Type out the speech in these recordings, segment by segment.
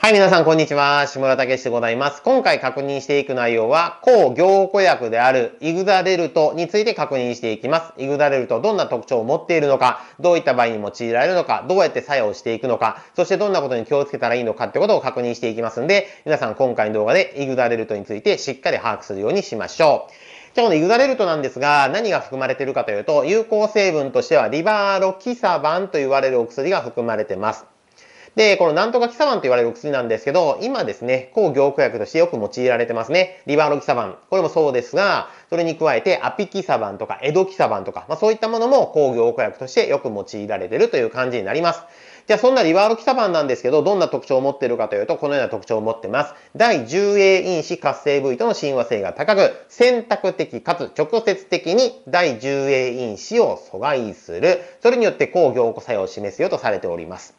はい、皆さん、こんにちは。下田武史でございます。今回確認していく内容は、抗凝固薬であるイグザレルトについて確認していきます。イグザレルト、どんな特徴を持っているのか、どういった場合に用いられるのか、どうやって作用していくのか、そしてどんなことに気をつけたらいいのかってことを確認していきますんで、皆さん、今回の動画でイグザレルトについてしっかり把握するようにしましょう。じゃあこのイグザレルトなんですが、何が含まれているかというと、有効成分としてはリバーロキサバンと言われるお薬が含まれてます。で、このなんとかキサバンと言われるお薬なんですけど、今ですね、抗凝固薬としてよく用いられてますね。リバロキサバン。これもそうですが、それに加えてアピキサバンとかエドキサバンとか、まあそういったものも抗凝固薬としてよく用いられてるという感じになります。じゃあそんなリバーロキサバンなんですけど、どんな特徴を持ってるかというと、このような特徴を持ってます。第 10A 因子活性部位との親和性が高く、選択的かつ直接的に第 10A 因子を阻害する。それによって抗凝固作用を示すよとされております。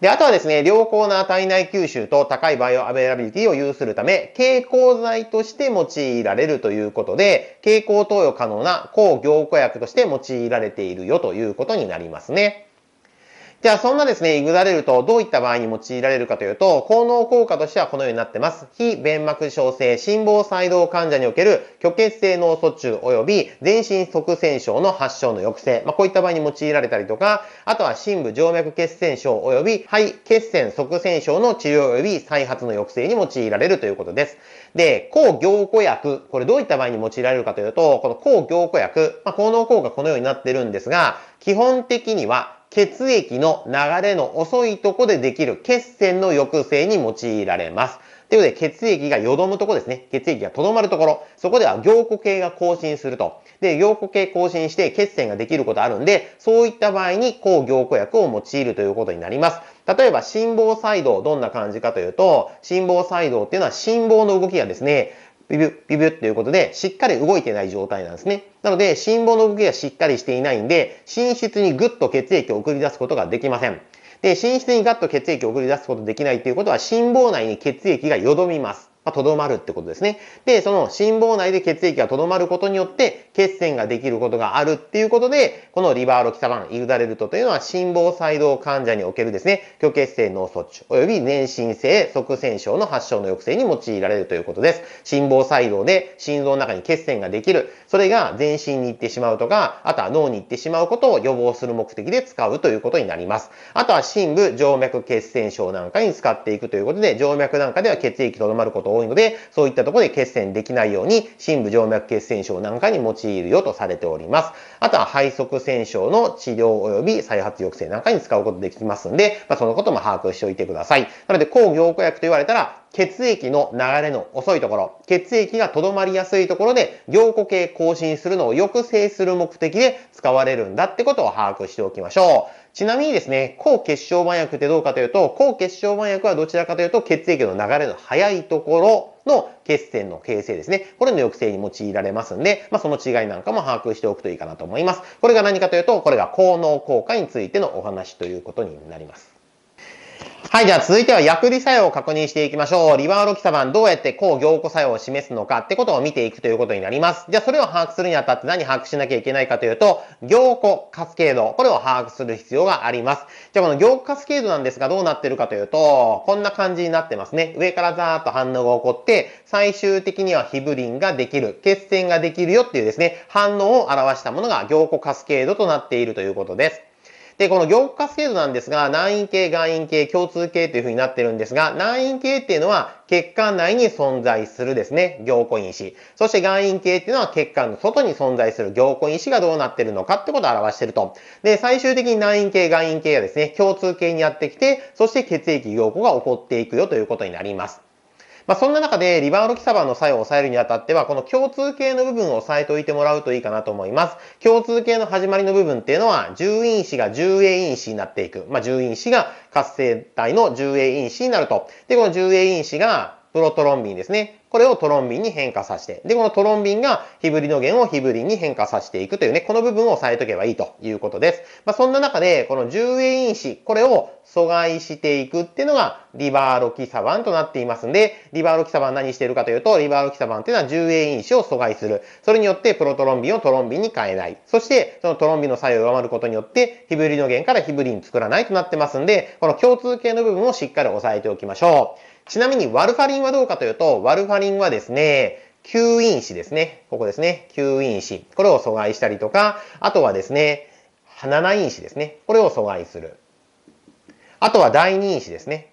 で、あとはですね、良好な体内吸収と高いバイオアベラビリティを有するため、蛍光剤として用いられるということで、蛍光投与可能な抗凝固薬として用いられているよということになりますね。じゃあそんなですね、イグダレルとどういった場合に用いられるかというと、効能効果としてはこのようになってます。非弁膜症性心房細動患者における虚血性脳卒中及び全身側栓症の発症の抑制。まあ、こういった場合に用いられたりとか、あとは深部静脈血栓症及び肺血栓側栓症の治療及び再発の抑制に用いられるということです。で、抗凝固薬、これどういった場合に用いられるかというと、この抗凝固薬、まあ、効能効果このようになってるんですが、基本的には血液の流れの遅いとこでできる血栓の抑制に用いられます。ということで、血液がよどむとこですね。血液がとどまるところ。そこでは凝固系が更新すると。で、凝固系更新して血栓ができることあるんで、そういった場合に抗凝固薬を用いるということになります。例えば、心房細動、どんな感じかというと、心房細動っていうのは心房の動きがですね、ビビュビビュっていうことで、しっかり動いてない状態なんですね。なので、心房の動きがしっかりしていないんで、心室にぐっと血液を送り出すことができません。で、心室にガッと血液を送り出すことできないということは、心房内に血液がよどみます。まあ、とどまるってことですね。で、その心房内で血液がとどまることによって、血栓ができることがあるっていうことで、このリバーロキサバン、イルダレルトというのは心房細動患者におけるですね、虚血性脳卒中及び全身性側栓症の発症の抑制に用いられるということです。心房細動で心臓の中に血栓ができる。それが全身に行ってしまうとか、あとは脳に行ってしまうことを予防する目的で使うということになります。あとは深部静脈血栓症なんかに使っていくということで、静脈なんかでは血液とどまること多いので、そういったところで血栓できないように、深部静脈血栓症なんかに用い用いるよとされております。あとは肺側栓症の治療及び再発抑制なんかに使うことできますんで、まあ、そのことも把握しておいてください。なので、抗凝固薬と言われたら、血液の流れの遅いところ、血液が留まりやすいところで、凝固系更新するのを抑制する目的で使われるんだってことを把握しておきましょう。ちなみにですね、抗血小板薬ってどうかというと、抗血小板薬はどちらかというと、血液の流れの速いところ、の血栓の形成ですね。これの抑制に用いられますんで、まあ、その違いなんかも把握しておくといいかなと思います。これが何かというと、これが効能効果についてのお話ということになります。はい、じゃあ続いては薬理作用を確認していきましょう。リバーロキサバンどうやって抗凝固作用を示すのかってことを見ていくということになります。じゃあそれを把握するにあたって何把握しなきゃいけないかというと、凝固カスケード。これを把握する必要があります。じゃあこの凝固カスケードなんですがどうなってるかというと、こんな感じになってますね。上からザーッと反応が起こって、最終的にはヒブリンができる、血栓ができるよっていうですね、反応を表したものが凝固カスケードとなっているということです。で、この業化制度なんですが、難易系、外因系、共通系というふうになってるんですが、難易系っていうのは血管内に存在するですね、凝固因子。そして外因系っていうのは血管の外に存在する凝固因子がどうなってるのかってことを表してると。で、最終的に難易系、外因系がですね、共通系にやってきて、そして血液凝固が起こっていくよということになります。まあ、そんな中で、リバウンドサバの作用を抑えるにあたっては、この共通形の部分を抑えておいてもらうといいかなと思います。共通形の始まりの部分っていうのは、10因子が 10A 因子になっていく。まあ、10因子が活性体の 10A 因子になると。で、この 10A 因子がプロトロンビンですね。これをトロンビンに変化させて、で、このトロンビンがヒブリの弦をヒブリンに変化させていくというね、この部分を押さえとけばいいということです。まあ、そんな中で、この重 a 因子、これを阻害していくっていうのが、リバーロキサバンとなっていますんで、リバーロキサバン何してるかというと、リバーロキサバンっていうのは重 a 因子を阻害する。それによってプロトロンビンをトロンビンに変えない。そして、そのトロンビンの作用を上回ることによって、ヒブリの弦からヒブリン作らないとなってますんで、この共通系の部分をしっかり押さえておきましょう。ちなみに、ワルファリンはどうかというと、ワルファリンリンはですね、吸引子ですね。ここですね。吸引子。これを阻害したりとか、あとはですね、7因子ですね。これを阻害する。あとは第2因子ですね。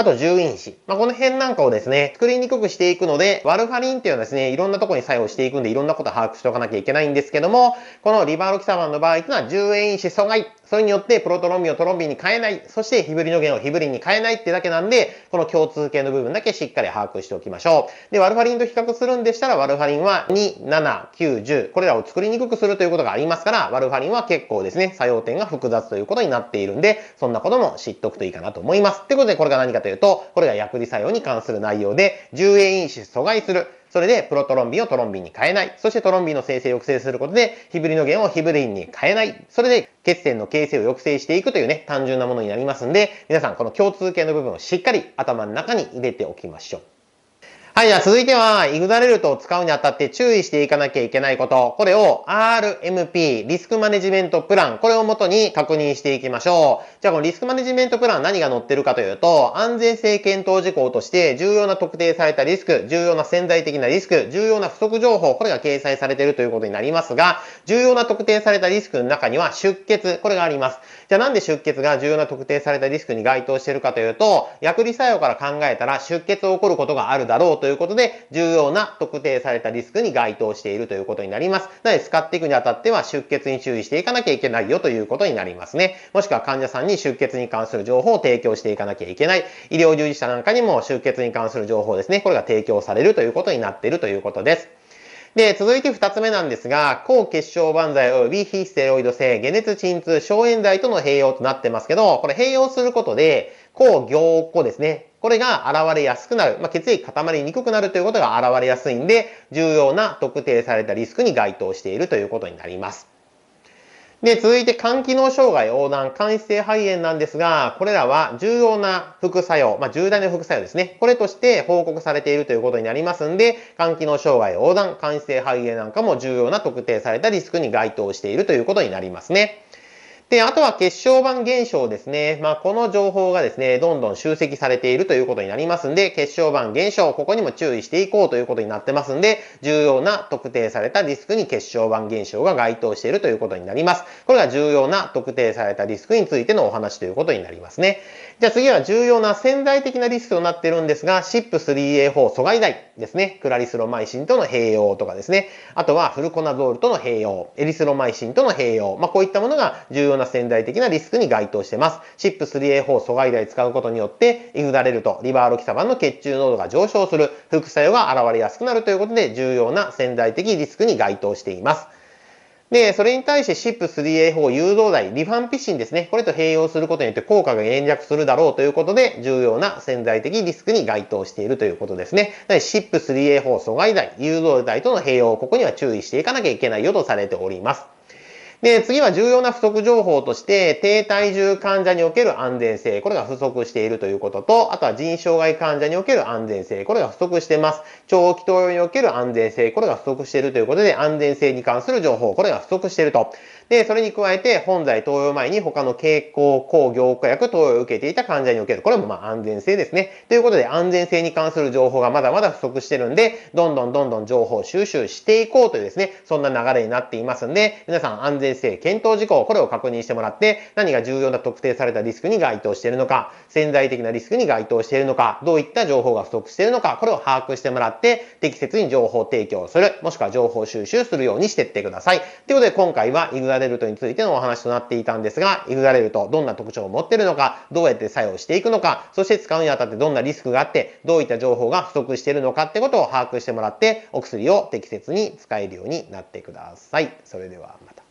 あと10因子。まあ、この辺なんかをですね、作りにくくしていくので、ワルファリンっていうのはですね、いろんなとこに作用していくんで、いろんなこと把握しておかなきゃいけないんですけども、このリバーロキサマンの場合っていうのは10円因子阻害。それによってプロトロンビンをトロンビンに変えない。そしてヒブリノゲンをヒブリンに変えないってだけなんで、この共通系の部分だけしっかり把握しておきましょう。で、ワルファリンと比較するんでしたら、ワルファリンは2、7、9、10。これらを作りにくくするということがありますから、ワルファリンは結構ですね、作用点が複雑ということになっているんで、そんなことも知っておくといいかなと思います。ってことで、これが何かというると、これが薬理作用に関する内容で、重栄因子阻害する。それで、プロトロンビンをトロンビンに変えない。そしてトロンビンの生成抑制することで、ヒブリノゲンをヒブリンに変えない。それで、血栓の形成を抑制していくというね、単純なものになりますんで、皆さんこの共通形の部分をしっかり頭の中に入れておきましょう。はい、じゃあ続いては、イグザレルトを使うにあたって注意していかなきゃいけないこと。これを RMP、リスクマネジメントプラン。これをもとに確認していきましょう。じゃあこのリスクマネジメントプラン何が載ってるかというと、安全性検討事項として重要な特定されたリスク、重要な潜在的なリスク、重要な不足情報、これが掲載されているということになりますが、重要な特定されたリスクの中には出血、これがあります。じゃあなんで出血が重要な特定されたリスクに該当しているかというと、薬理作用から考えたら出血を起こることがあるだろうということで、重要な特定されたリスクに該当しているということになります。なので、使っていくにあたっては出血に注意していかなきゃいけないよということになりますね。もしくは患者さんに出血に関する情報を提供していかなきゃいけない。医療従事者なんかにも出血に関する情報ですね。これが提供されるということになっているということです。で、続いて二つ目なんですが、抗血小板剤及び非ステロイド性解熱鎮痛消炎剤との併用となってますけど、これ併用することで、抗凝固ですね。これが現れやすくなる。まあ、血液固まりにくくなるということが現れやすいんで、重要な特定されたリスクに該当しているということになります。で、続いて肝機能障害横断、肝質性肺炎なんですが、これらは重要な副作用、まあ、重大な副作用ですね。これとして報告されているということになりますんで、肝機能障害横断、肝質性肺炎なんかも重要な特定されたリスクに該当しているということになりますね。で、あとは結晶板現象ですね。まあ、この情報がですね、どんどん集積されているということになりますんで、結晶板現象、ここにも注意していこうということになってますんで、重要な特定されたリスクに結晶板現象が該当しているということになります。これが重要な特定されたリスクについてのお話ということになりますね。じゃあ次は重要な潜在的なリスクとなってるんですが、c i p 3 a 4阻害剤ですね。クラリスロマイシンとの併用とかですね。あとはフルコナゾールとの併用、エリスロマイシンとの併用。まあ、こういったものが重要なな潜在的なリスクに該当してます。シップ 3A4 阻害剤使うことによって、イグダレルとリバーロキサバンの血中濃度が上昇する、副作用が現れやすくなるということで、重要な潜在的リスクに該当しています。で、それに対して c i p 3 a 4誘導剤、リファンピシンですね。これと併用することによって効果が減弱するだろうということで、重要な潜在的リスクに該当しているということですね。なので c i p 3 a 4阻害剤、誘導剤との併用をここには注意していかなきゃいけないよとされております。で、次は重要な不足情報として、低体重患者における安全性、これが不足しているということと、あとは腎障害患者における安全性、これが不足してます。長期投与における安全性、これが不足しているということで、安全性に関する情報、これが不足していると。で、それに加えて、本在投与前に他の経口抗凝固薬投与を受けていた患者における。これもまあ安全性ですね。ということで、安全性に関する情報がまだまだ不足してるんで、どんどんどんどん情報収集していこうというですね、そんな流れになっていますんで、皆さん安全性検討事項、これを確認してもらって、何が重要な特定されたリスクに該当しているのか、潜在的なリスクに該当しているのか、どういった情報が不足しているのか、これを把握してもらって、適切に情報提供する、もしくは情報収集するようにしてってください。ということで、今回は、イグラレルトについてのお話となっていたんですが、イグザレルトどんな特徴を持ってるのか、どうやって作用していくのか、そして使うにあたってどんなリスクがあって、どういった情報が不足しているのかってことを把握してもらって、お薬を適切に使えるようになってください。それではまた。